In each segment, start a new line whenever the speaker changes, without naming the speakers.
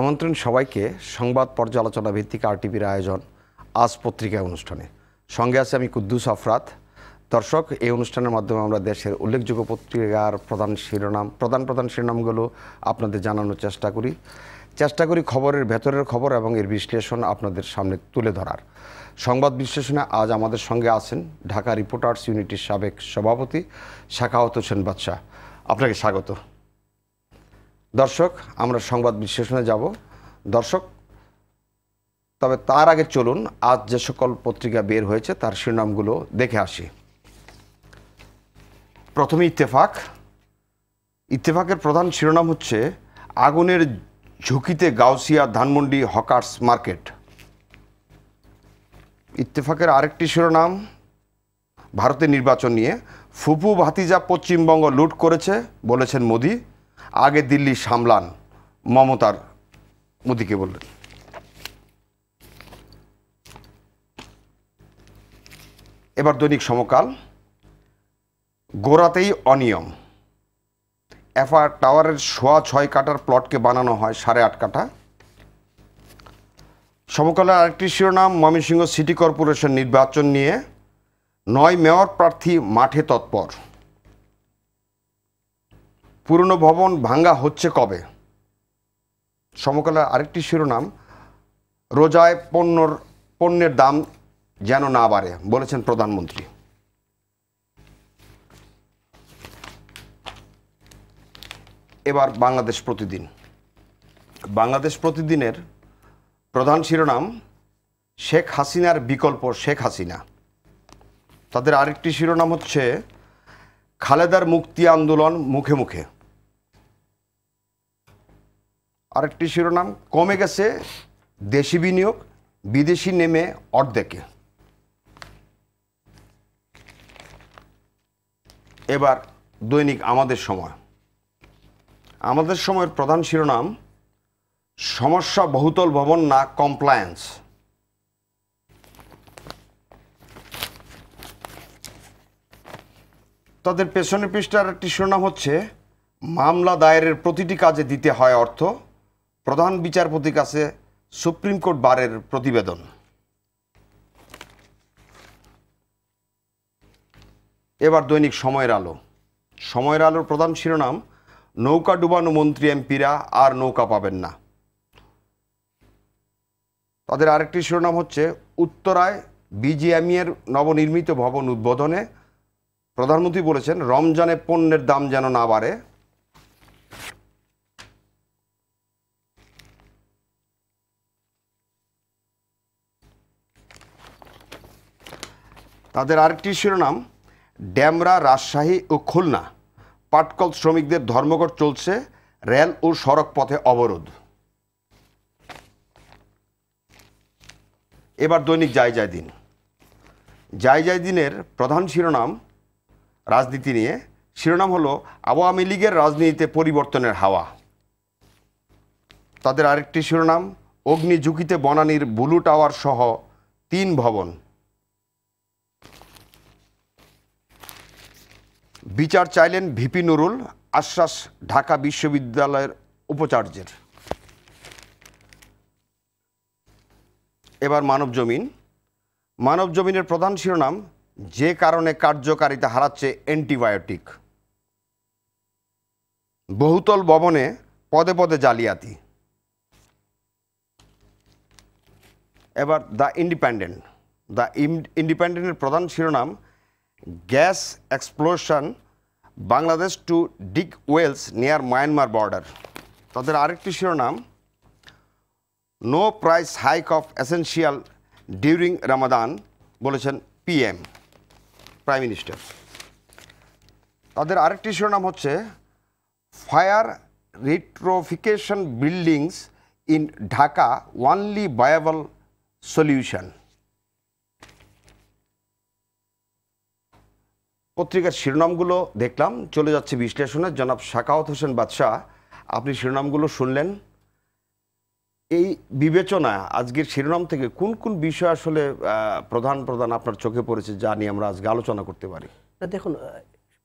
আমন্ত্রণ সবাইকে সংবাদ পর্যালোচনা ভিত্তিক আরটিভির আয়োজন আজ পত্রিকা অনুষ্ঠানে সঙ্গে আছে আমি কুদ্দুস আফরাত দর্শক এই অনুষ্ঠানের মাধ্যমে আমরা দেশের উল্লেখযোগ্য পত্রিকার প্রধান শিরোনাম প্রধান প্রধান শিরোনামগুলো আপনাদের জানানোর চেষ্টা করি চেষ্টা করি খবরের ভেতরের খবর এবং এর বিশ্লেষণ আপনাদের সামনে তুলে ধরার সংবাদ বিশ্লেষণে আজ আমাদের সঙ্গে আছেন ঢাকা রিপোর্টার্স ইউনিটির সাবেক সভাপতি শাখাহত হোসেন বাদশাহ আপনাকে স্বাগত দর্শক আমরা সংবাদ বিশ্লেষণে যাব দর্শক তবে তার আগে চলুন আজ যে সকল পত্রিকা বের হয়েছে তার শিরোনামগুলো দেখে আসি প্রথমে ইত্তেফাক ইত্তেফাকের প্রধান শিরোনাম হচ্ছে আগুনের ঝুঁকিতে গাউসিয়া ধানমন্ডি হকার্স মার্কেট ইত্তেফাকের আরেকটি শিরোনাম ভারতের নির্বাচন নিয়ে ফুপু ভাতিজা পশ্চিমবঙ্গ লুট করেছে বলেছেন মোদী আগে দিল্লি সামলান মমতার মোদিকে বললেন এবার দৈনিক সমকাল গোড়াতেই অনিয়ম এফআর টাওয়ারের সোয়া ছয় কাটার প্লটকে বানানো হয় সাড়ে আট কাটা সমকালের আরেকটি শিরোনাম ময়মনসিংহ সিটি কর্পোরেশন নির্বাচন নিয়ে নয় মেয়র প্রার্থী মাঠে তৎপর পুরনো ভবন ভাঙ্গা হচ্ছে কবে সমকালের আরেকটি শিরোনাম রোজায় পণ্যর পণ্যের দাম যেন না বাড়ে বলেছেন প্রধানমন্ত্রী এবার বাংলাদেশ প্রতিদিন বাংলাদেশ প্রতিদিনের প্রধান শিরোনাম শেখ হাসিনার বিকল্প শেখ হাসিনা তাদের আরেকটি শিরোনাম হচ্ছে খালেদার মুক্তি আন্দোলন মুখে মুখে আরেকটি শিরোনাম কমে গেছে দেশি বিনিয়োগ বিদেশি নেমে অর্ধেকে এবার দৈনিক আমাদের সময় আমাদের সময়ের প্রধান শিরোনাম সমস্যা বহুতল ভবন না কমপ্লায়েন্স তাদের পেছনে পৃষ্ঠার একটি শিরোনাম হচ্ছে মামলা দায়েরের প্রতিটি কাজে দিতে হয় অর্থ প্রধান বিচারপতি কাছে সুপ্রিম কোর্ট বারের প্রতিবেদন এবার দৈনিক সময়ের আলো সময়ের আলোর প্রধান শিরোনাম নৌকা ডুবানো মন্ত্রী এমপিরা আর নৌকা পাবেন না তাদের আরেকটি শিরোনাম হচ্ছে উত্তরায় বিজিএমইয়ের নবনির্মিত ভবন উদ্বোধনে প্রধানমন্ত্রী বলেছেন রমজানে পণ্যের দাম যেন না বাড়ে তাদের আরেকটি শিরোনাম ড্যামরা রাজশাহী ও খুলনা পাটকল শ্রমিকদের ধর্মঘট চলছে রেল ও সড়ক পথে অবরোধ এবার দৈনিক জায় যায় দিন যাই যায় দিনের প্রধান শিরোনাম রাজনীতি নিয়ে শিরোনাম হলো আওয়ামী লীগের রাজনীতিতে পরিবর্তনের হাওয়া তাদের আরেকটি শিরোনাম অগ্নি ঝুঁকিতে বনানীর বুলু টাওয়ার সহ তিন ভবন বিচার চাইলেন ভিপি নুরুল আশ্বাস ঢাকা বিশ্ববিদ্যালয়ের উপাচার্যের এবার মানব জমিন মানব জমিনের প্রধান শিরোনাম যে কারণে কার্যকারিতা হারাচ্ছে অ্যান্টিবায়োটিক বহুতল ভবনে পদে পদে জালিয়াতি এবার দ্য ইন্ডিপেন্ডেন্ট দ্য ইন্ডিপেন্ডেন্টের প্রধান শিরোনাম gas explosion Bangladesh to dig wells near Myanmar border তাদের আরেকটি শিরোনাম no price hike of essential during Ramadan বলেছেন পিএম প্রাইম মিনিস্টার তাদের আরেকটি শিরোনাম হচ্ছে fire retrofication buildings in Dhaka only viable solution পত্রিকার শিরোনামগুলো দেখলাম চলে যাচ্ছে বিশ্লেষণে জনাব শাকাওয়াত হোসেন বাদশাহ আপনি শিরোনামগুলো শুনলেন এই বিবেচনা আজকের শিরোনাম থেকে কোন কোন বিষয় আসলে প্রধান প্রধান আপনার চোখে পড়েছে যা নিয়ে আমরা আজকে আলোচনা করতে পারি
দেখুন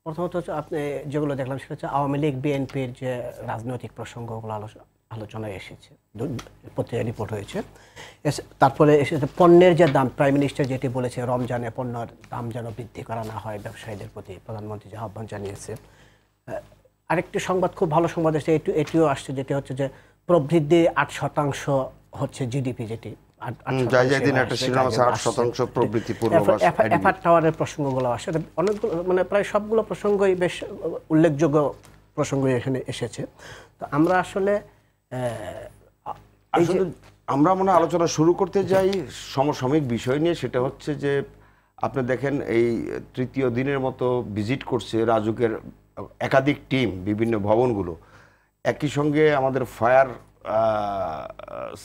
প্রথমত হচ্ছে আপনি যেগুলো দেখলাম সেটা হচ্ছে আওয়ামী লীগ বিএনপির যে রাজনৈতিক প্রসঙ্গগুলো আলোচনা আলোচনায় এসেছে পত্রিকা রিপোর্ট হয়েছে তারপরে এসেছে পণ্যের যে দাম প্রাইম মিনিস্টার যেটি বলেছে রমজানে পণ্যের দাম যেন বৃদ্ধি করা না হয় ব্যবসায়ীদের প্রতি প্রধানমন্ত্রী যে আহ্বান জানিয়েছে আরেকটি সংবাদ খুব ভালো সংবাদ এসেছে এটি এটিও আসছে যেটি হচ্ছে যে প্রবৃদ্ধি আট শতাংশ হচ্ছে জিডিপি যেটি টাওয়ারের প্রসঙ্গগুলো আসে অনেকগুলো মানে প্রায় সবগুলো প্রসঙ্গই বেশ উল্লেখযোগ্য
এসেছে আমরা আসলে আসলে আমরা মনে আলোচনা শুরু করতে যাই সমসাময়িক বিষয় নিয়ে সেটা হচ্ছে যে আপনি দেখেন এই তৃতীয় দিনের মতো ভিজিট করছে রাজুকের একাধিক টিম বিভিন্ন ভবনগুলো একই সঙ্গে আমাদের ফায়ার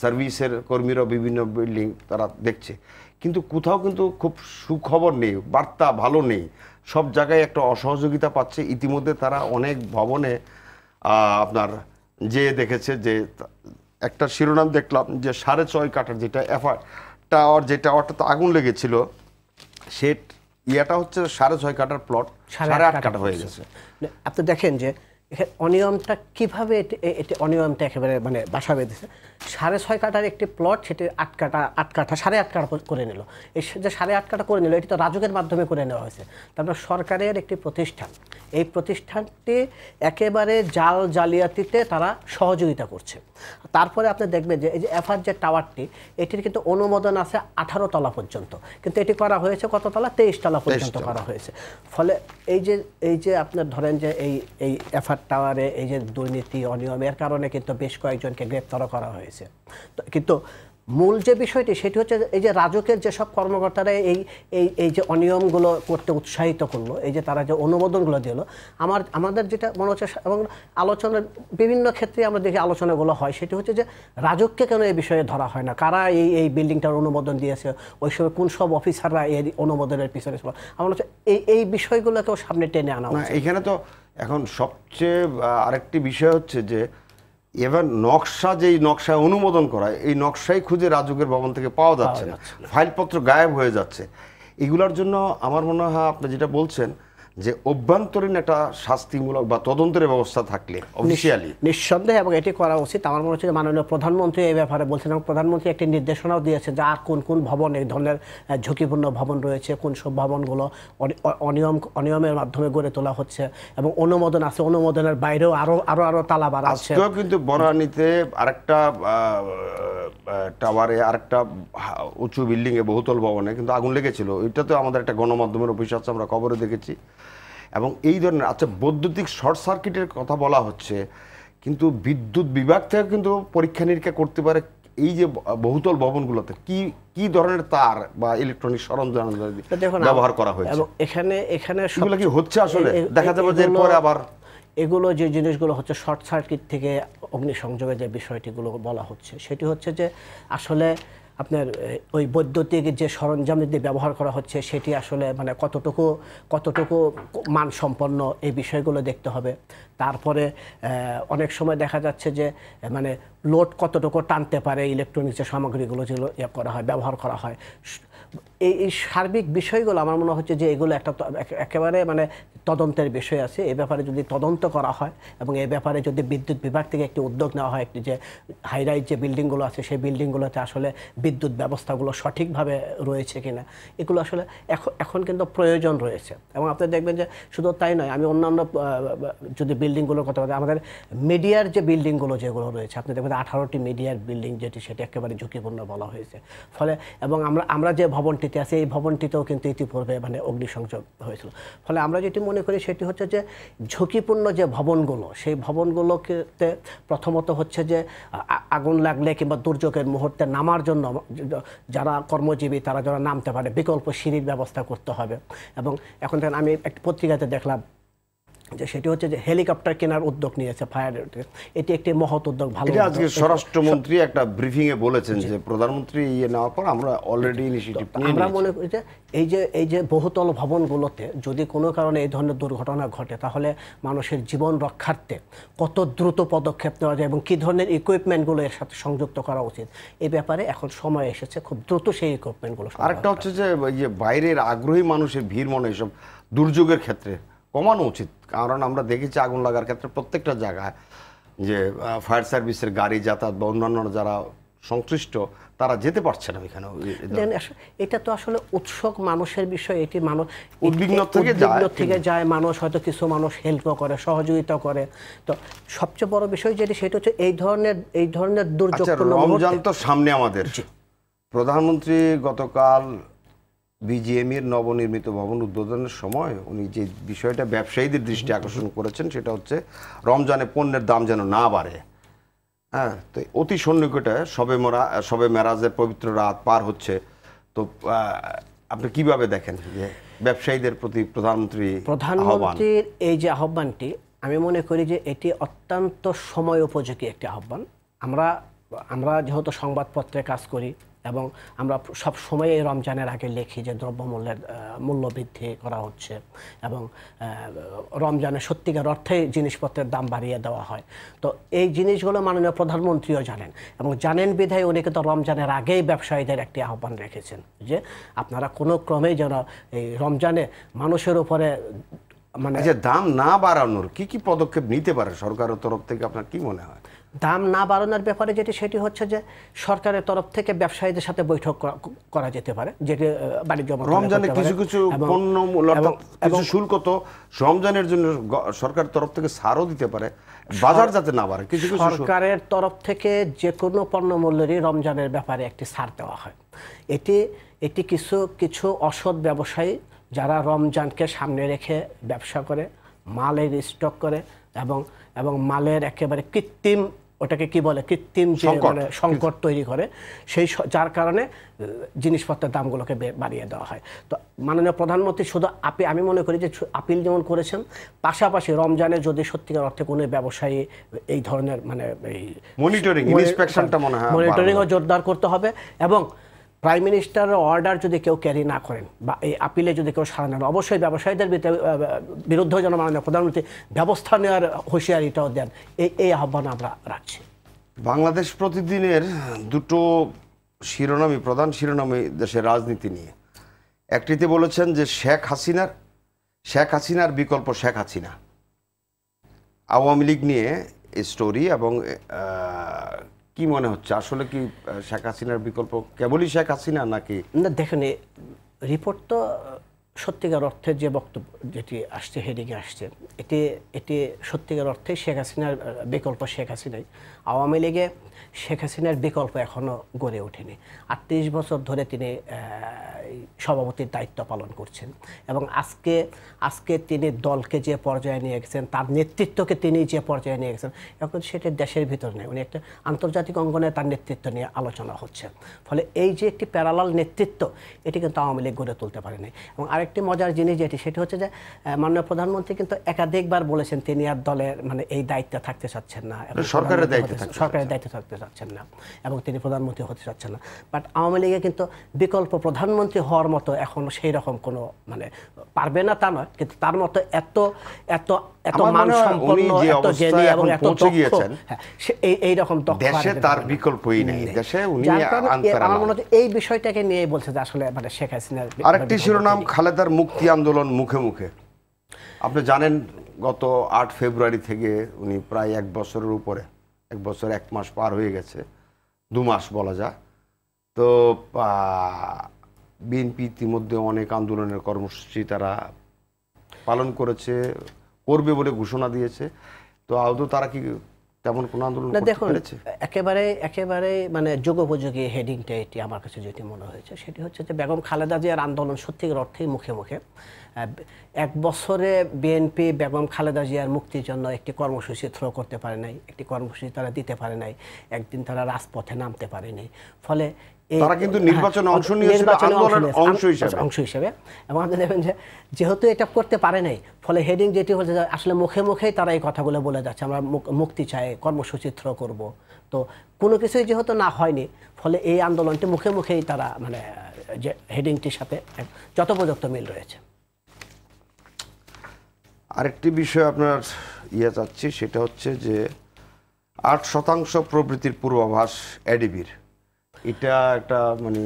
সার্ভিসের কর্মীরাও বিভিন্ন বিল্ডিং তারা দেখছে কিন্তু কোথাও কিন্তু খুব সুখবর নেই বার্তা ভালো নেই সব জায়গায় একটা অসহযোগিতা পাচ্ছে ইতিমধ্যে তারা অনেক ভবনে আপনার যে দেখেছে যে একটা শিরোনাম দেখলাম যে সাড়ে ছয় কাটার যেটা এফআর টাওয়ার যে তো আগুন লেগেছিল সে ইয়াটা হচ্ছে সাড়ে ছয় কাটার প্লট সাড়ে আট কাটা হয়ে গেছে মানে আপনি দেখেন যে
অনিয়মটা কিভাবে অনিয়মটা একেবারে মানে বাসা বেঁধেছে সাড়ে ছয় কাটার একটি প্লট সেটি আট কাটা আট সাড়ে আট করে নিল এই যে সাড়ে আট করে নিল এটি তো রাজকের মাধ্যমে করে নেওয়া হয়েছে তারপর সরকারের একটি প্রতিষ্ঠান এই প্রতিষ্ঠানটি একেবারে জাল জালিয়াতিতে তারা সহযোগিতা করছে তারপরে আপনি দেখবেন যে এই যে এফআর যে টাওয়ারটি এটির কিন্তু অনুমোদন আছে আঠারো তলা পর্যন্ত কিন্তু এটি করা হয়েছে কত তলা তেইশ তলা পর্যন্ত করা হয়েছে ফলে এই যে এই যে আপনার ধরেন যে এই এই এফআর টাওয়ারে এই যে দুর্নীতি অনিয়মের কারণে কিন্তু বেশ কয়েকজনকে গ্রেপ্তারও করা হয়েছে হয়েছে কিন্তু মূল যে বিষয়টি সেটি হচ্ছে এই যে রাজকের যেসব কর্মকর্তারা এই এই এই যে অনিয়মগুলো করতে উৎসাহিত করলো এই যে তারা যে অনুমোদনগুলো দিল আমার আমাদের যেটা মনে হচ্ছে এবং আলোচনার বিভিন্ন ক্ষেত্রে আমরা দেখি আলোচনাগুলো হয় সেটি হচ্ছে যে রাজককে কেন এই বিষয়ে ধরা হয় না কারা এই এই বিল্ডিংটার অনুমোদন দিয়েছে ওই সময় কোন সব অফিসাররা এই অনুমোদনের পিছনে ছিল আমার হচ্ছে এই
এই বিষয়গুলোকেও সামনে টেনে আনা এখানে তো এখন সবচেয়ে আরেকটি বিষয় হচ্ছে যে এবার নকশা যেই নকশায় অনুমোদন করায় এই নকশাই খুঁজে রাজুকের ভবন থেকে পাওয়া যাচ্ছে না ফাইলপত্র গায়েব হয়ে যাচ্ছে এগুলোর জন্য আমার মনে হয় আপনি যেটা বলছেন যে অভ্যন্তরীণ একটা শাস্তিমূলক বা তদন্তের ব্যবস্থা থাকলে অফিসিয়ালি
নিঃসন্দেহে এবং এটি করা উচিত আমার মনে হচ্ছে মাননীয় প্রধানমন্ত্রী এই ব্যাপারে বলছেন এবং প্রধানমন্ত্রী একটি নির্দেশনাও দিয়েছে যে আর কোন কোন ভবন এই ধরনের ঝুঁকিপূর্ণ ভবন রয়েছে কোন সব ভবনগুলো অনিয়ম অনিয়মের মাধ্যমে গড়ে তোলা হচ্ছে এবং অনুমোদন আছে অনুমোদনের বাইরেও আরও আরও আরও তালা বাড়া আছে কিন্তু বনানীতে
আরেকটা টাওয়ারে আরেকটা উঁচু বিল্ডিংয়ে বহুতল ভবনে কিন্তু আগুন লেগেছিল এটা তো আমাদের একটা গণমাধ্যমের অফিস আছে আমরা খবরে দেখেছি এবং এই ধরনের আচ্ছা বৈদ্যুতিক শর্ট সার্কিটের কথা বলা হচ্ছে কিন্তু বিদ্যুৎ বিভাগ থেকে কিন্তু পরীক্ষা নিরীক্ষা করতে পারে এই যে বহুতল ভবনগুলোতে কি কি ধরনের তার বা ইলেকট্রনিক সরঞ্জাম ব্যবহার করা হয়েছে
এখানে এখানে সেগুলো কি হচ্ছে আসলে দেখা যাবে যে পরে আবার
এগুলো যে জিনিসগুলো
হচ্ছে শর্ট সার্কিট থেকে অগ্নিসংযোগে যে বিষয়টিগুলো বলা হচ্ছে সেটি হচ্ছে যে আসলে আপনার ওই বৈদ্যুতিক যে সরঞ্জাম দিয়ে ব্যবহার করা হচ্ছে সেটি আসলে মানে কতটুকু কতটুকু মানসম্পন্ন এই বিষয়গুলো দেখতে হবে তারপরে অনেক সময় দেখা যাচ্ছে যে মানে লোড কতটুকু টানতে পারে ইলেকট্রনিক্সের সামগ্রীগুলো যেগুলো ইয়ে করা হয় ব্যবহার করা হয় এই এই সার্বিক বিষয়গুলো আমার মনে হচ্ছে যে এগুলো একটা একেবারে মানে তদন্তের বিষয় আছে এ ব্যাপারে যদি তদন্ত করা হয় এবং এ ব্যাপারে যদি বিদ্যুৎ বিভাগ থেকে একটি উদ্যোগ নেওয়া হয় একটি যে হাইরাইজ যে বিল্ডিংগুলো আছে সেই বিল্ডিংগুলোতে আসলে বিদ্যুৎ ব্যবস্থাগুলো সঠিকভাবে রয়েছে কিনা এগুলো আসলে এখন এখন কিন্তু প্রয়োজন রয়েছে এবং আপনি দেখবেন যে শুধু তাই নয় আমি অন্যান্য যদি বিল্ডিংগুলোর কথা বলি আমাদের মিডিয়ার যে বিল্ডিংগুলো যেগুলো রয়েছে আপনি দেখবেন আঠারোটি মিডিয়ার বিল্ডিং যেটি সেটি একেবারে ঝুঁকিপূর্ণ বলা হয়েছে ফলে এবং আমরা আমরা যে ভবন ভবনটিতে আছে এই ভবনটিতেও কিন্তু ইতিপূর্বে মানে অগ্নিসংযোগ হয়েছিল ফলে আমরা যেটি মনে করি সেটি হচ্ছে যে ঝুঁকিপূর্ণ যে ভবনগুলো সেই ভবনগুলোকে প্রথমত হচ্ছে যে আগুন লাগলে কিংবা দুর্যোগের মুহূর্তে নামার জন্য যারা কর্মজীবী তারা যারা নামতে পারে বিকল্প সিঁড়ির ব্যবস্থা করতে হবে এবং এখন আমি একটি পত্রিকাতে দেখলাম যে সেটি হচ্ছে যে হেলিকপ্টার কেনার উদ্যোগ নিয়েছে ফায়ার এটি একটি মহৎ উদ্যোগ ভালো আজকে
স্বরাষ্ট্রমন্ত্রী একটা ব্রিফিং এ বলেছেন যে প্রধানমন্ত্রী ইয়ে নেওয়ার পর আমরা অলরেডি ইনিশিয়েটিভ আমরা মনে
করি যে এই যে এই যে বহুতল ভবনগুলোতে যদি কোনো কারণে এই ধরনের দুর্ঘটনা ঘটে তাহলে মানুষের জীবন রক্ষার্থে কত দ্রুত পদক্ষেপ নেওয়া যায় এবং কী ধরনের ইকুইপমেন্টগুলো এর সাথে সংযুক্ত করা উচিত এই ব্যাপারে এখন সময় এসেছে খুব দ্রুত সেই ইকুইপমেন্টগুলো আরেকটা
হচ্ছে যে বাইরের আগ্রহী মানুষের ভিড় মনে এসব দুর্যোগের ক্ষেত্রে কমানো উচিত কারণ আমরা দেখেছি আগুন লাগার ক্ষেত্রে প্রত্যেকটা জায়গায় যে ফায়ার সার্ভিসের গাড়ি যাতায়াত বা অন্যান্য যারা সংশ্লিষ্ট তারা যেতে পারছে না এখানে
এটা তো আসলে উৎসক মানুষের বিষয় এটি মানুষ উদ্বিগ্ন থেকে থেকে যায় মানুষ হয়তো কিছু মানুষ হেল্প করে সহযোগিতা করে তো সবচেয়ে বড় বিষয় যেটি সেটা হচ্ছে এই ধরনের এই ধরনের আচ্ছা, দুর্যোগ রমজান
তো সামনে আমাদের প্রধানমন্ত্রী গতকাল বিজিএমির নবনির্মিত ভবন উদ্বোধনের সময় উনি যে বিষয়টা ব্যবসায়ীদের দৃষ্টি আকর্ষণ করেছেন সেটা হচ্ছে রমজানে পণ্যের দাম যেন না বাড়ে হ্যাঁ তো অতি সন্নিকটে সবে মরা সবে মেরাজের পবিত্র রাত পার হচ্ছে তো আপনি কিভাবে দেখেন যে ব্যবসায়ীদের প্রতি প্রধানমন্ত্রী প্রধানমন্ত্রীর
এই যে আহ্বানটি আমি মনে করি যে এটি অত্যন্ত সময় উপযোগী একটি আহ্বান আমরা আমরা যেহেতু সংবাদপত্রে কাজ করি এবং আমরা সব সময় এই রমজানের আগে লিখি যে দ্রব্যমূল্যের মূল্য বৃদ্ধি করা হচ্ছে এবং রমজানে সত্যিকার অর্থে জিনিসপত্রের দাম বাড়িয়ে দেওয়া হয় তো এই জিনিসগুলো মাননীয় প্রধানমন্ত্রীও জানেন এবং জানেন বিধায় উনি কিন্তু রমজানের আগেই ব্যবসায়ীদের একটি আহ্বান রেখেছেন যে আপনারা কোনো ক্রমেই যেন এই রমজানে
মানুষের উপরে মানে আচ্ছা, দাম না বাড়ানোর কি কি পদক্ষেপ নিতে পারে সরকারের তরফ থেকে আপনার কি মনে হয়
দাম না বাড়ানোর ব্যাপারে যেটি সেটি হচ্ছে যে সরকারের তরফ থেকে ব্যবসায়ীদের সাথে বৈঠক করা যেতে পারে যেটি বাণিজ্য রমজানে কিছু কিছু পণ্য
কিছু শুল্ক তো রমজানের জন্য সরকারের তরফ থেকে সারও দিতে পারে বাজার যাতে না বাড়ে কিছু কিছু সরকারের
তরফ থেকে যে কোনো পণ্য মূল্যেরই রমজানের ব্যাপারে একটি ছাড় দেওয়া হয় এটি এটি কিছু কিছু অসৎ ব্যবসায়ী যারা রমজানকে সামনে রেখে ব্যবসা করে মালের স্টক করে এবং এবং মালের একেবারে কৃত্রিম ওটাকে কি বলে কৃত্রিম যে মানে সংকট তৈরি করে সেই যার কারণে জিনিসপত্রের দামগুলোকে বাড়িয়ে দেওয়া হয় তো মাননীয় প্রধানমন্ত্রী শুধু আপিল আমি মনে করি যে আপিল যেমন করেছেন পাশাপাশি রমজানে যদি সত্যিকার অর্থে কোনো ব্যবসায়ী এই ধরনের মানে মনিটরিং ইন্সপেকশনটা মনে হয় মনিটরিংও জোরদার করতে হবে এবং প্রাইম মিনিস্টারের অর্ডার যদি কেউ ক্যারি না করেন বা এই আপিলে যদি কেউ সাড়া নেন অবশ্যই ব্যবসায়ীদের বিরুদ্ধেও যেন মাননীয় প্রধানমন্ত্রী ব্যবস্থা নেওয়ার হুঁশিয়ারিটাও দেন এই এই আহ্বান আমরা রাখছি
বাংলাদেশ প্রতিদিনের দুটো শিরোনামী প্রধান শিরোনামই দেশের রাজনীতি নিয়ে একটিতে বলেছেন যে শেখ হাসিনার শেখ হাসিনার বিকল্প শেখ হাসিনা আওয়ামী লীগ নিয়ে স্টোরি এবং কি মনে হচ্ছে আসলে কি শেখ হাসিনার বিকল্প কেবলই শেখ হাসিনা নাকি না দেখেন রিপোর্ট তো সত্যিকার
অর্থে যে বক্তব্য যেটি আসছে হেডিংয়ে আসছে এটি এটি সত্যিকার অর্থে শেখ হাসিনার বিকল্প শেখ হাসিনাই আওয়ামী লীগে শেখ হাসিনার বিকল্প এখনও গড়ে ওঠেনি আর তেইশ বছর ধরে তিনি সভাপতির দায়িত্ব পালন করছেন এবং আজকে আজকে তিনি দলকে যে পর্যায়ে নিয়ে গেছেন তার নেতৃত্বকে তিনি যে পর্যায়ে নিয়ে গেছেন এখন সেটা দেশের ভিতর নেই উনি একটা আন্তর্জাতিক অঙ্গনে তার নেতৃত্ব নিয়ে আলোচনা হচ্ছে ফলে এই যে একটি প্যারালাল নেতৃত্ব এটি কিন্তু আওয়ামী লীগ গড়ে তুলতে পারেনি এবং আরেকটি মজার জিনিস যেটি সেটি হচ্ছে যে মাননীয় প্রধানমন্ত্রী কিন্তু একাধিকবার বলেছেন তিনি আর দলের মানে এই দায়িত্বে থাকতে চাচ্ছেন না সরকারের দায়িত্ব সরকারের দায়িত্ব থাকতে চাচ্ছেন না এবং তিনি প্রধানমন্ত্রী হতে চাচ্ছেন না বাট আওয়ামী লীগে কিন্তু বিকল্প প্রধানমন্ত্রী হওয়ার মতো এখন সেই রকম কোনো মানে পারবে না তা নয় কিন্তু তার মতো এত এত এত এবং এত হ্যাঁ, এই রকম দেশে
তার বিকল্পই নেই দেশে উনি আমার মনে
হচ্ছে এই বিষয়টাকে নিয়ে বলছে যে আসলে মানে শেখ হাসিনার আরেকটি
শিরোনাম খালেদার মুক্তি আন্দোলন মুখে মুখে আপনি জানেন গত আট ফেব্রুয়ারি থেকে উনি প্রায় এক বছরের উপরে এক বছর এক মাস পার হয়ে গেছে দু মাস বলা যায় তো বিএনপি ইতিমধ্যে অনেক আন্দোলনের কর্মসূচি তারা পালন করেছে করবে বলে ঘোষণা দিয়েছে তো আদৌ তারা কি তেমন কোনো আন্দোলন না দেখুন
একেবারে একেবারে মানে যুগোপযোগী হেডিংটা এটি আমার কাছে যেটি মনে হয়েছে সেটি হচ্ছে যে বেগম খালেদা জিয়ার আন্দোলন সত্যিকার অর্থেই মুখে মুখে এক বছরে বিএনপি বেগম খালেদা জিয়ার মুক্তির জন্য একটি কর্মসূচি থ্রো করতে পারে নাই একটি কর্মসূচি তারা দিতে পারে নাই একদিন তারা রাজপথে নামতে পারেনি ফলে
তারা কিন্তু হ্যাঁ, নির্বাচনে অংশ নিয়েছিল আন্দোলনের অংশ হিসেবে অংশ
হিসেবে এবং আপনি দেখবেন যে যেহেতু এটা করতে পারে নাই ফলে হেডিং যেটি হচ্ছে আসলে মুখে মুখেই তারা এই কথাগুলো বলে যাচ্ছে আমরা মুক্তি চাই কর্মসূচিত্র করব তো কোনো কিছুই যেহেতু না হয়নি ফলে এই আন্দোলনটি মুখে মুখেই তারা মানে যে হেডিংটির সাথে যথোপযুক্ত মিল রয়েছে
আরেকটি বিষয় আপনার ইয়ে চাচ্ছি সেটা হচ্ছে যে আট শতাংশ প্রবৃত্তির পূর্বাভাস এডিবির এটা একটা মানে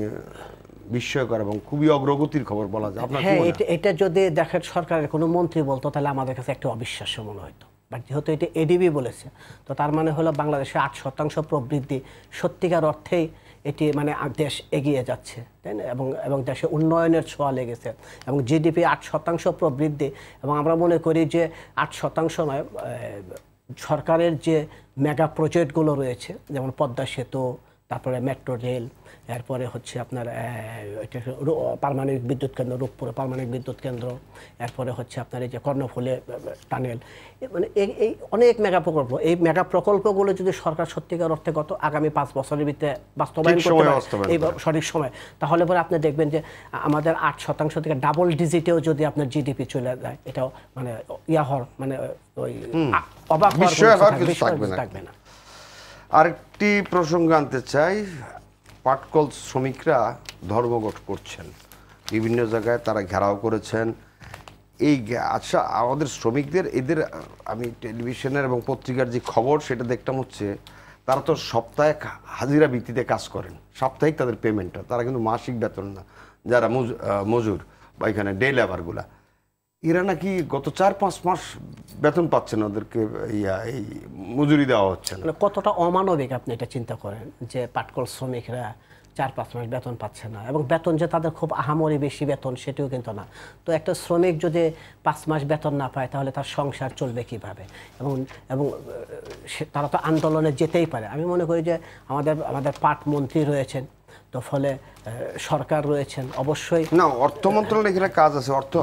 বিস্ময়কর এবং খুবই অগ্রগতির খবর বলা যায় আপনার হ্যাঁ
এটা যদি দেখেন সরকারের কোনো মন্ত্রী বলতো তাহলে আমাদের কাছে একটা অবিশ্বাস্য মনে হতো বাট যেহেতু এটা এডিবি বলেছে তো তার মানে হলো বাংলাদেশে আট শতাংশ প্রবৃদ্ধি সত্যিকার অর্থেই এটি মানে দেশ এগিয়ে যাচ্ছে তাই না এবং এবং দেশে উন্নয়নের ছোঁয়া লেগেছে এবং জিডিপি আট শতাংশ প্রবৃদ্ধি এবং আমরা মনে করি যে আট শতাংশ নয় সরকারের যে মেগা প্রজেক্টগুলো রয়েছে যেমন পদ্মা সেতু তারপরে মেট্রো রেল এরপরে হচ্ছে আপনার পারমাণবিক বিদ্যুৎ কেন্দ্র রূপপুরে পারমাণবিক বিদ্যুৎ কেন্দ্র এরপরে হচ্ছে আপনার এই যে কর্ণফুলে টানেল মানে এই এই অনেক মেগা প্রকল্প এই মেগা প্রকল্পগুলো যদি সরকার সত্যিকার অর্থে গত আগামী পাঁচ বছরের ভিতরে বাস্তবায়ন করতে এই সঠিক সময় তাহলে পরে আপনি দেখবেন যে আমাদের আট শতাংশ থেকে ডাবল ডিজিটেও যদি আপনার জিডিপি চলে যায় এটাও মানে ইয়া হর মানে ওই অবাক থাকবে না
আরেকটি প্রসঙ্গ আনতে চাই পাটকল শ্রমিকরা ধর্মঘট করছেন বিভিন্ন জায়গায় তারা ঘেরাও করেছেন এই আচ্ছা আমাদের শ্রমিকদের এদের আমি টেলিভিশনের এবং পত্রিকার যে খবর সেটা দেখতাম হচ্ছে তারা তো সপ্তাহে হাজিরা ভিত্তিতে কাজ করেন সাপ্তাহিক তাদের পেমেন্টটা তারা কিন্তু মাসিক বেতন না যারা মজুর বা এখানে ডে লেবারগুলা এরা নাকি গত চার পাঁচ মাস বেতন পাচ্ছে না ওদেরকে ইয়া এই মজুরি দেওয়া হচ্ছে না মানে
কতটা অমানবিক আপনি এটা চিন্তা করেন যে পাটকল শ্রমিকরা চার পাঁচ মাস বেতন পাচ্ছে না এবং বেতন যে তাদের খুব আহামরি বেশি বেতন সেটিও কিন্তু না তো একটা শ্রমিক যদি পাঁচ মাস বেতন না পায় তাহলে তার সংসার চলবে কিভাবে এবং এবং তারা তো আন্দোলনে যেতেই পারে আমি মনে করি যে আমাদের আমাদের পাট মন্ত্রী রয়েছেন তো ফলে সরকার রয়েছেন অবশ্যই
না অর্থ মন্ত্রণালয় এখানে কাজ আছে অর্থ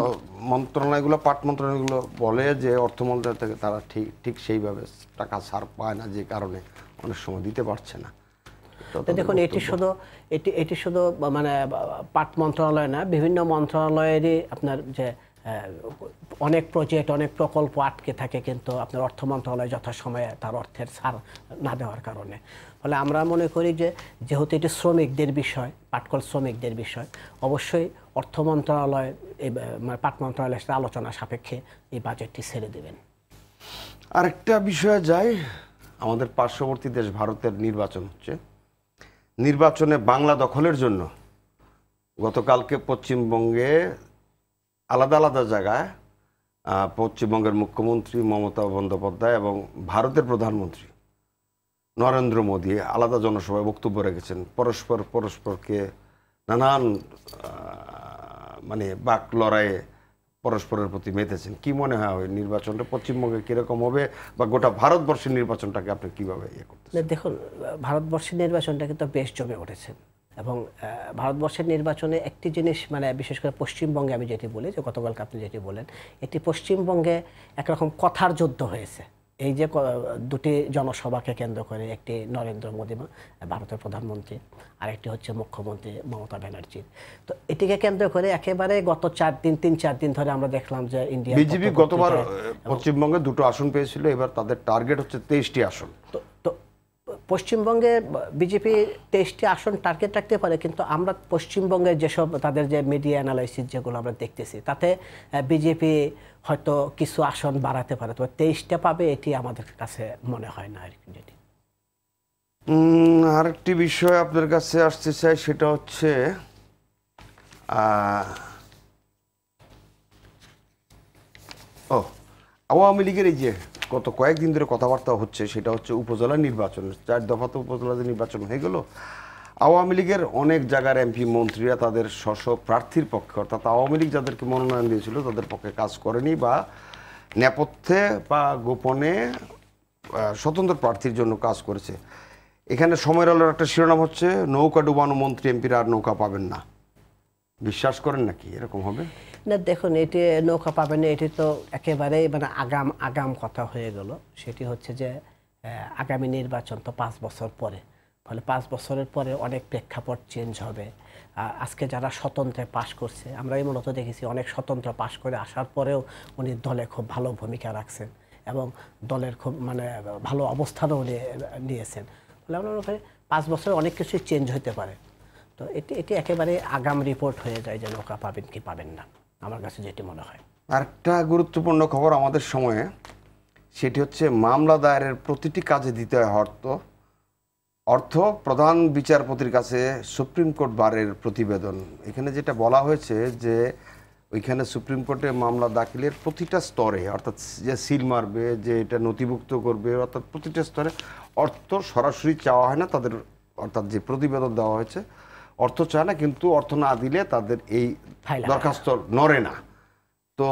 মন্ত্রণালয়গুলো পাট মন্ত্রণালয়গুলো বলে যে অর্থ মন্ত্রণালয় থেকে তারা ঠিক ঠিক সেইভাবে টাকা ছাড় পায় না যে কারণে অনেক সময় দিতে পারছে না দেখুন এটি শুধু
এটি এটি শুধু মানে পাট মন্ত্রণালয় না বিভিন্ন মন্ত্রণালয়েরই আপনার যে অনেক প্রজেক্ট অনেক প্রকল্প আটকে থাকে কিন্তু আপনার অর্থ মন্ত্রণালয় যথাসময়ে তার অর্থের ছাড় না দেওয়ার কারণে ফলে আমরা মনে করি যে যেহেতু এটি শ্রমিকদের বিষয় পাটকল শ্রমিকদের বিষয় অবশ্যই অর্থ মন্ত্রণালয় মানে পাট মন্ত্রণালয়ের সাথে আলোচনা সাপেক্ষে এই বাজেটটি ছেড়ে দেবেন
আরেকটা বিষয়ে যাই আমাদের পার্শ্ববর্তী দেশ ভারতের নির্বাচন হচ্ছে নির্বাচনে বাংলা দখলের জন্য গতকালকে পশ্চিমবঙ্গে আলাদা আলাদা জায়গায় পশ্চিমবঙ্গের মুখ্যমন্ত্রী মমতা বন্দ্যোপাধ্যায় এবং ভারতের প্রধানমন্ত্রী নরেন্দ্র মোদী আলাদা জনসভায় বক্তব্য রেখেছেন পরস্পর পরস্পরকে নানান মানে বাক লড়াইয়ে পরস্পরের প্রতি মেতেছেন কি মনে হয় ওই নির্বাচনটা পশ্চিমবঙ্গে কীরকম হবে বা গোটা ভারতবর্ষের নির্বাচনটাকে আপনি কীভাবে ইয়ে করতে
দেখুন ভারতবর্ষের নির্বাচনটা কিন্তু বেশ জমে উঠেছে এবং ভারতবর্ষের নির্বাচনে একটি জিনিস মানে বিশেষ করে পশ্চিমবঙ্গে আমি যেটি বলি যে গতকালকে আপনি যেটি বলেন এটি পশ্চিমবঙ্গে একরকম কথার যুদ্ধ হয়েছে এই যে দুটি জনসভাকে কেন্দ্র করে একটি নরেন্দ্র মোদী ভারতের প্রধানমন্ত্রী আর একটি হচ্ছে মুখ্যমন্ত্রী মমতা ব্যানার্জির তো এটিকে কেন্দ্র করে একেবারে গত চার দিন তিন চার দিন ধরে আমরা দেখলাম যে ইন্ডিয়া বিজেপি গতবার
পশ্চিমবঙ্গে দুটো আসন পেয়েছিল এবার তাদের টার্গেট হচ্ছে তেইশটি আসন তো
পশ্চিমবঙ্গে বিজেপি তেইশটি আসন টার্গেট রাখতে পারে কিন্তু আমরা পশ্চিমবঙ্গে যেসব তাদের যে মিডিয়া অ্যানালাইসিস যেগুলো আমরা দেখতেছি তাতে বিজেপি হয়তো কিছু আসন বাড়াতে পারে তবে তেইশটা পাবে এটি আমাদের কাছে মনে হয় না আর কি
আরেকটি বিষয় আপনার কাছে আসতে চাই সেটা হচ্ছে ও আওয়ামী লীগের এই যে গত কয়েকদিন ধরে কথাবার্তা হচ্ছে সেটা হচ্ছে উপজেলা নির্বাচন চার তো উপজেলা নির্বাচন হয়ে গেল আওয়ামী লীগের অনেক জায়গার এমপি মন্ত্রীরা তাদের স্ব প্রার্থীর পক্ষে অর্থাৎ আওয়ামী লীগ যাদেরকে মনোনয়ন দিয়েছিল তাদের পক্ষে কাজ করেনি বা নেপথ্যে বা গোপনে স্বতন্ত্র প্রার্থীর জন্য কাজ করেছে এখানে সময়ের আলোর একটা শিরোনাম হচ্ছে নৌকা ডুবানো মন্ত্রী এমপিরা আর নৌকা পাবেন না বিশ্বাস করেন নাকি এরকম হবে
না দেখুন এটি নৌকা পাবেন এটি তো একেবারে মানে আগাম আগাম কথা হয়ে গেল সেটি হচ্ছে যে আগামী নির্বাচন তো পাঁচ বছর পরে ফলে পাঁচ বছরের পরে অনেক প্রেক্ষাপট চেঞ্জ হবে আজকে যারা স্বতন্ত্রে পাশ করছে আমরা এই মূলত দেখেছি অনেক স্বতন্ত্র পাশ করে আসার পরেও উনি দলে খুব ভালো ভূমিকা রাখছেন এবং দলের খুব মানে ভালো অবস্থানও উনি নিয়েছেন ফলে আমরা পাঁচ বছরে অনেক কিছুই চেঞ্জ হতে পারে তো এটি এটি একেবারে আগাম রিপোর্ট হয়ে যায় যে নৌকা পাবেন কি পাবেন না আমার কাছে যেটি মনে হয়
আরেকটা গুরুত্বপূর্ণ খবর আমাদের সময়ে সেটি হচ্ছে মামলা দায়েরের প্রতিটি কাজে দিতে হয় অর্থ অর্থ প্রধান বিচারপতির কাছে সুপ্রিম কোর্ট বারের প্রতিবেদন এখানে যেটা বলা হয়েছে যে ওইখানে সুপ্রিম কোর্টে মামলা দাখিলের প্রতিটা স্তরে অর্থাৎ যে সিল মারবে যে এটা নথিভুক্ত করবে অর্থাৎ প্রতিটা স্তরে অর্থ সরাসরি চাওয়া হয় না তাদের অর্থাৎ যে প্রতিবেদন দেওয়া হয়েছে অর্থ চায় না কিন্তু অর্থ না দিলে তাদের এই দরখাস্ত নড়ে না তো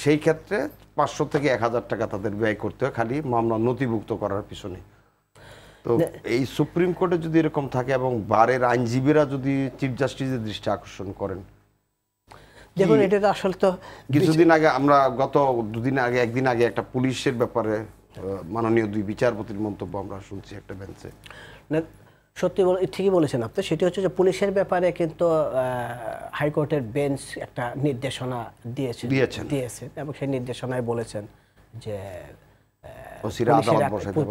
সেই ক্ষেত্রে পাঁচশো থেকে এক হাজার টাকা তাদের ব্যয় করতে হয় খালি মামলা নথিভুক্ত করার পিছনে তো এই সুপ্রিম কোর্টে যদি এরকম থাকে এবং বারের আইনজীবীরা যদি চিফ জাস্টিসের দৃষ্টি আকর্ষণ করেন দেখুন
এটা তো আসলে তো
কিছুদিন আগে আমরা গত দুদিন আগে একদিন আগে একটা পুলিশের ব্যাপারে মাননীয় দুই বিচারপতির মন্তব্য আমরা শুনছি একটা বেঞ্চে সত্যি বল ঠিকই বলেছেন আপনি
সেটি হচ্ছে যে পুলিশের ব্যাপারে কিন্তু হাইকোর্টের বেঞ্চ একটা নির্দেশনা দিয়েছে দিয়েছেন দিয়েছেন এবং সেই নির্দেশনায় বলেছেন যে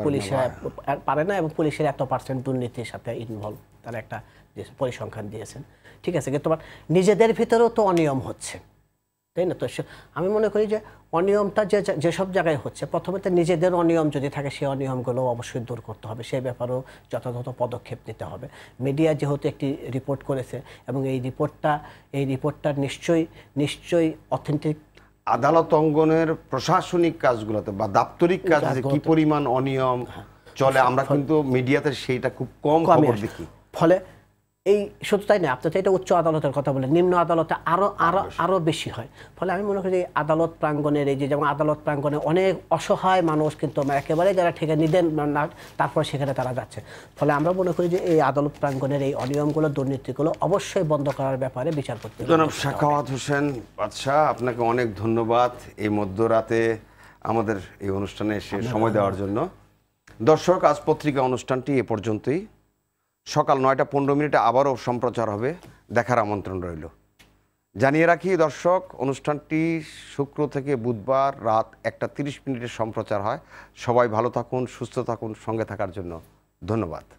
পুলিশের পারে না এবং পুলিশের এত পার্সেন্ট দুর্নীতির সাথে ইনভলভ তারা একটা পরিসংখ্যান দিয়েছেন ঠিক আছে কিন্তু নিজেদের ভিতরেও তো অনিয়ম হচ্ছে তাই না তো আমি মনে করি যে অনিয়মটা যে যেসব জায়গায় হচ্ছে প্রথমে তো নিজেদের অনিয়ম যদি থাকে সেই অনিয়মগুলো অবশ্যই দূর করতে হবে সেই ব্যাপারেও যথাযথ পদক্ষেপ নিতে হবে মিডিয়া যেহেতু একটি রিপোর্ট করেছে এবং এই রিপোর্টটা এই রিপোর্টটা নিশ্চয়ই নিশ্চয়ই অথেন্টিক
আদালত অঙ্গনের প্রশাসনিক কাজগুলোতে বা দাপ্তরিক কাজ কি পরিমাণ অনিয়ম হ্যাঁ। চলে আমরা কিন্তু মিডিয়াতে সেইটা খুব কম খবর দেখি ফলে
এই শুধু তাই না আপনি তো এটা উচ্চ আদালতের কথা বলেন নিম্ন আদালতে আরও আরও আরও বেশি হয় ফলে আমি মনে করি আদালত প্রাঙ্গণের এই যে যেমন আদালত প্রাঙ্গণে অনেক অসহায় মানুষ কিন্তু মানে একেবারে যারা ঠেকে নিদেন না তারপর সেখানে তারা যাচ্ছে ফলে আমরা মনে করি যে এই আদালত প্রাঙ্গণের এই অনিয়মগুলো দুর্নীতিগুলো অবশ্যই বন্ধ করার ব্যাপারে বিচার করতে জনাব
শাখাওয়াত হোসেন বাদশাহ আপনাকে অনেক ধন্যবাদ এই মধ্যরাতে আমাদের এই অনুষ্ঠানে এসে সময় দেওয়ার জন্য দর্শক আজ পত্রিকা অনুষ্ঠানটি এ পর্যন্তই সকাল নয়টা পনেরো মিনিটে আবারও সম্প্রচার হবে দেখার আমন্ত্রণ রইল জানিয়ে রাখি দর্শক অনুষ্ঠানটি শুক্র থেকে বুধবার রাত একটা তিরিশ মিনিটে সম্প্রচার হয় সবাই ভালো থাকুন সুস্থ থাকুন সঙ্গে থাকার জন্য ধন্যবাদ